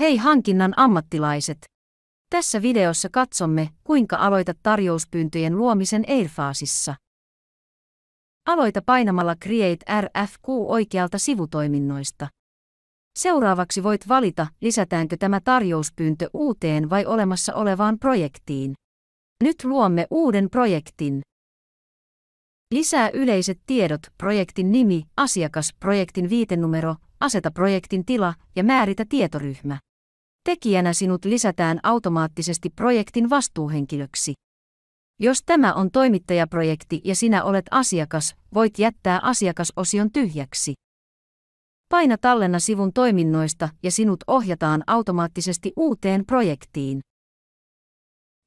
Hei hankinnan ammattilaiset! Tässä videossa katsomme, kuinka aloita tarjouspyyntöjen luomisen Airfaasissa. Aloita painamalla Create RFQ oikealta sivutoiminnoista. Seuraavaksi voit valita, lisätäänkö tämä tarjouspyyntö uuteen vai olemassa olevaan projektiin. Nyt luomme uuden projektin. Lisää yleiset tiedot, projektin nimi, asiakas, projektin viitenumero, aseta projektin tila ja määritä tietoryhmä. Tekijänä sinut lisätään automaattisesti projektin vastuuhenkilöksi. Jos tämä on toimittajaprojekti ja sinä olet asiakas, voit jättää asiakasosion tyhjäksi. Paina tallenna sivun toiminnoista ja sinut ohjataan automaattisesti uuteen projektiin.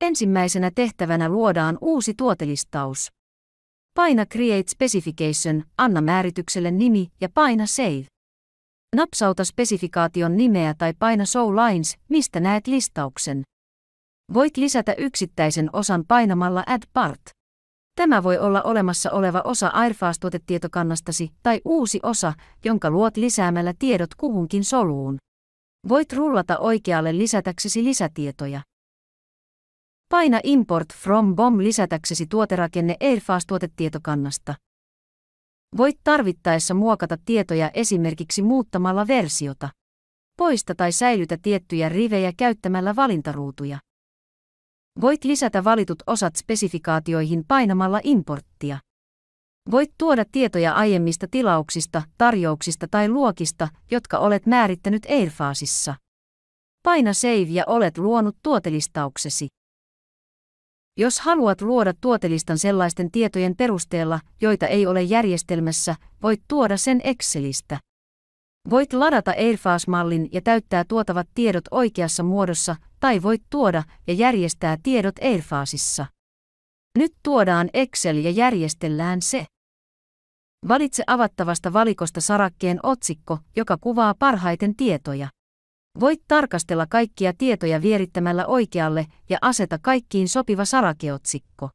Ensimmäisenä tehtävänä luodaan uusi tuotelistaus. Paina Create Specification, anna määritykselle nimi ja paina Save. Napsauta spesifikaation nimeä tai paina Show Lines, mistä näet listauksen. Voit lisätä yksittäisen osan painamalla Add Part. Tämä voi olla olemassa oleva osa Airfast-tuotetietokannastasi tai uusi osa, jonka luot lisäämällä tiedot kuhunkin soluun. Voit rullata oikealle lisätäksesi lisätietoja. Paina Import from BOM lisätäksesi tuoterakenne Airfast-tuotetietokannasta. Voit tarvittaessa muokata tietoja esimerkiksi muuttamalla versiota. Poista tai säilytä tiettyjä rivejä käyttämällä valintaruutuja. Voit lisätä valitut osat spesifikaatioihin painamalla importtia. Voit tuoda tietoja aiemmista tilauksista, tarjouksista tai luokista, jotka olet määrittänyt Airfaasissa. Paina Save ja olet luonut tuotelistauksesi. Jos haluat luoda tuotelistan sellaisten tietojen perusteella, joita ei ole järjestelmässä, voit tuoda sen Excelistä. Voit ladata Airfast-mallin ja täyttää tuotavat tiedot oikeassa muodossa, tai voit tuoda ja järjestää tiedot Airfastissa. Nyt tuodaan Excel ja järjestellään se. Valitse avattavasta valikosta sarakkeen otsikko, joka kuvaa parhaiten tietoja. Voit tarkastella kaikkia tietoja vierittämällä oikealle ja aseta kaikkiin sopiva sarakeotsikko.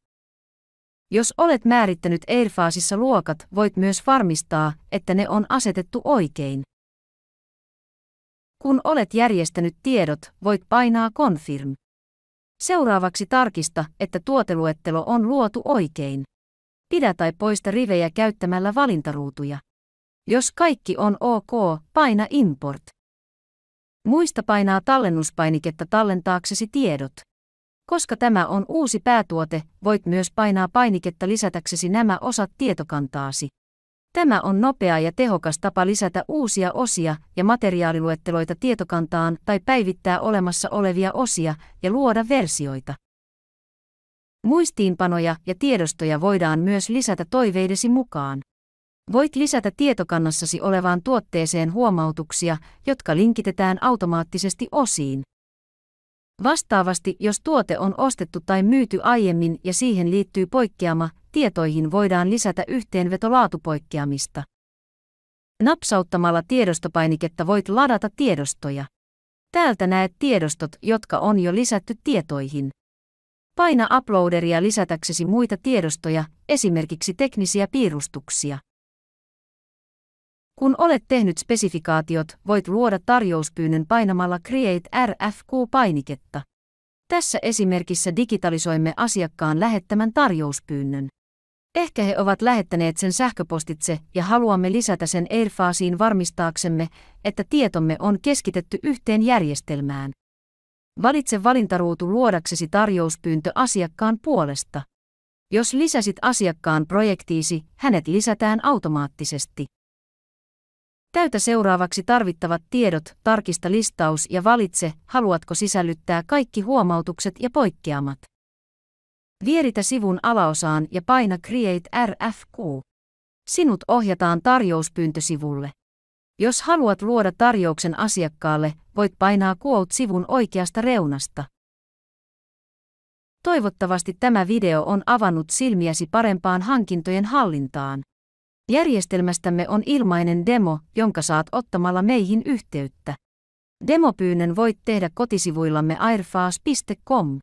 Jos olet määrittänyt Airfaasissa luokat, voit myös varmistaa, että ne on asetettu oikein. Kun olet järjestänyt tiedot, voit painaa Confirm. Seuraavaksi tarkista, että tuoteluettelo on luotu oikein. Pidä tai poista rivejä käyttämällä valintaruutuja. Jos kaikki on ok, paina Import. Muista painaa tallennuspainiketta tallentaaksesi tiedot. Koska tämä on uusi päätuote, voit myös painaa painiketta lisätäksesi nämä osat tietokantaasi. Tämä on nopea ja tehokas tapa lisätä uusia osia ja materiaaliluetteloita tietokantaan tai päivittää olemassa olevia osia ja luoda versioita. Muistiinpanoja ja tiedostoja voidaan myös lisätä toiveidesi mukaan. Voit lisätä tietokannassasi olevaan tuotteeseen huomautuksia, jotka linkitetään automaattisesti osiin. Vastaavasti, jos tuote on ostettu tai myyty aiemmin ja siihen liittyy poikkeama, tietoihin voidaan lisätä yhteenvetolaatupoikkeamista. Napsauttamalla tiedostopainiketta voit ladata tiedostoja. Täältä näet tiedostot, jotka on jo lisätty tietoihin. Paina uploaderia lisätäksesi muita tiedostoja, esimerkiksi teknisiä piirustuksia. Kun olet tehnyt spesifikaatiot, voit luoda tarjouspyynnön painamalla Create RFQ-painiketta. Tässä esimerkissä digitalisoimme asiakkaan lähettämän tarjouspyynnön. Ehkä he ovat lähettäneet sen sähköpostitse ja haluamme lisätä sen Airfaasiin varmistaaksemme, että tietomme on keskitetty yhteen järjestelmään. Valitse valintaruutu luodaksesi tarjouspyyntö asiakkaan puolesta. Jos lisäsit asiakkaan projektiisi, hänet lisätään automaattisesti. Täytä seuraavaksi tarvittavat tiedot, tarkista listaus ja valitse, haluatko sisällyttää kaikki huomautukset ja poikkeamat. Vieritä sivun alaosaan ja paina Create RFQ. Sinut ohjataan tarjouspyyntösivulle. Jos haluat luoda tarjouksen asiakkaalle, voit painaa Quote-sivun oikeasta reunasta. Toivottavasti tämä video on avannut silmiäsi parempaan hankintojen hallintaan. Järjestelmästämme on ilmainen demo, jonka saat ottamalla meihin yhteyttä. Demopyynnön voit tehdä kotisivuillamme airfaas.com.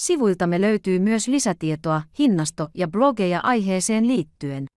Sivuiltamme löytyy myös lisätietoa, hinnasto ja blogeja aiheeseen liittyen.